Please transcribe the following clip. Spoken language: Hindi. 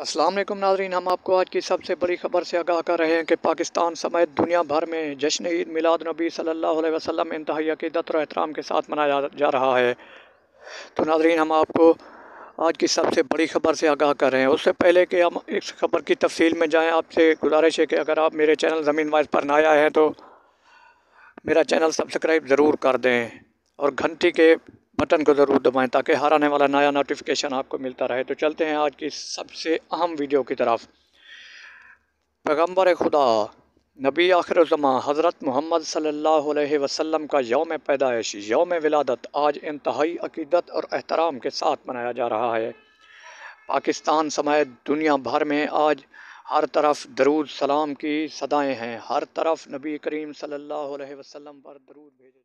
असलम नाजरीन हम आपको आज की सबसे बड़ी ख़बर से आगाह कर रहे हैं कि पाकिस्तान समेत दुनिया भर में जश्न ईद मिलाद नबी सल्ला वसम इंतहाई अकीदत और एहतराम के साथ मनाया जा रहा है तो नाजरीन हम आपको आज की सबसे बड़ी ख़बर से आगाह कर रहे हैं उससे पहले कि हम इस खबर की तफसील में जाएँ आपसे गुजारिश है कि अगर आप मेरे चैनल ज़मीन वाइज पर नया हैं तो मेरा चैनल सब्सक्राइब ज़रूर कर दें और घंटी के बटन को ज़रूर दबाएं ताकि हर आने वाला नया नोटिफिकेशन आपको मिलता रहे तो चलते हैं आज की सबसे अहम वीडियो की तरफ पैगम्बर खुदा नबी आखिर ज़मा हज़रत मोहम्मद सल्लल्लाहु वसम का योम पैदाइश योम विलादत आज इंतहाई अकीदत और अहतराम के साथ मनाया जा रहा है पाकिस्तान समेत दुनिया भर में आज हर तरफ दरूद सलाम की सदाएँ हैं हर तरफ नबी करीम सल्ला अलैहि पर दरूद भेजा